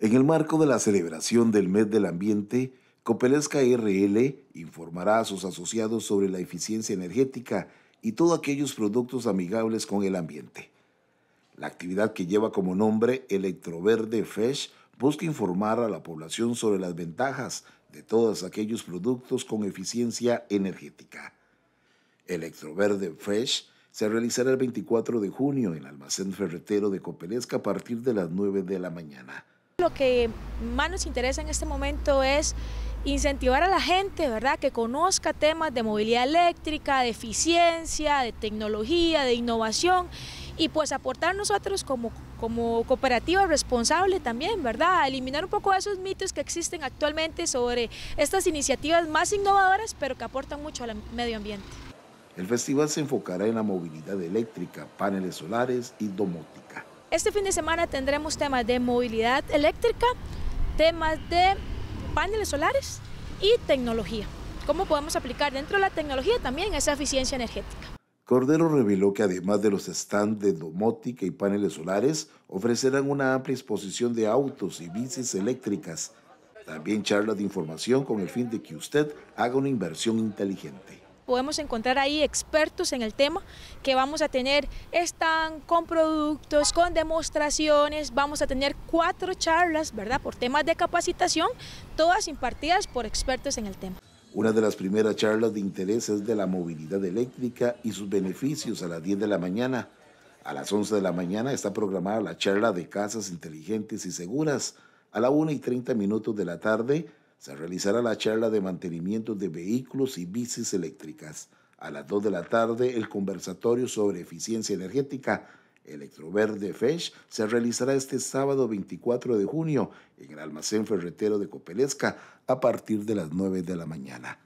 En el marco de la celebración del mes del ambiente, Copelesca RL informará a sus asociados sobre la eficiencia energética y todos aquellos productos amigables con el ambiente. La actividad que lleva como nombre Electroverde Fesh busca informar a la población sobre las ventajas de todos aquellos productos con eficiencia energética. Electroverde Fresh se realizará el 24 de junio en el almacén ferretero de Copelesca a partir de las 9 de la mañana. Lo que más nos interesa en este momento es incentivar a la gente, ¿verdad?, que conozca temas de movilidad eléctrica, de eficiencia, de tecnología, de innovación y pues aportar nosotros como, como cooperativa responsable también, ¿verdad?, eliminar un poco esos mitos que existen actualmente sobre estas iniciativas más innovadoras pero que aportan mucho al medio ambiente. El festival se enfocará en la movilidad eléctrica, paneles solares y domótica. Este fin de semana tendremos temas de movilidad eléctrica, temas de paneles solares y tecnología. Cómo podemos aplicar dentro de la tecnología también esa eficiencia energética. Cordero reveló que además de los stands de domótica y paneles solares, ofrecerán una amplia exposición de autos y bicis eléctricas. También charlas de información con el fin de que usted haga una inversión inteligente podemos encontrar ahí expertos en el tema que vamos a tener están con productos, con demostraciones, vamos a tener cuatro charlas, ¿verdad? Por temas de capacitación, todas impartidas por expertos en el tema. Una de las primeras charlas de interés es de la movilidad eléctrica y sus beneficios a las 10 de la mañana. A las 11 de la mañana está programada la charla de casas inteligentes y seguras. A la 1 y 30 minutos de la tarde, se realizará la charla de mantenimiento de vehículos y bicis eléctricas. A las 2 de la tarde, el conversatorio sobre eficiencia energética Electroverde Fesh se realizará este sábado 24 de junio en el almacén ferretero de Copelesca a partir de las 9 de la mañana.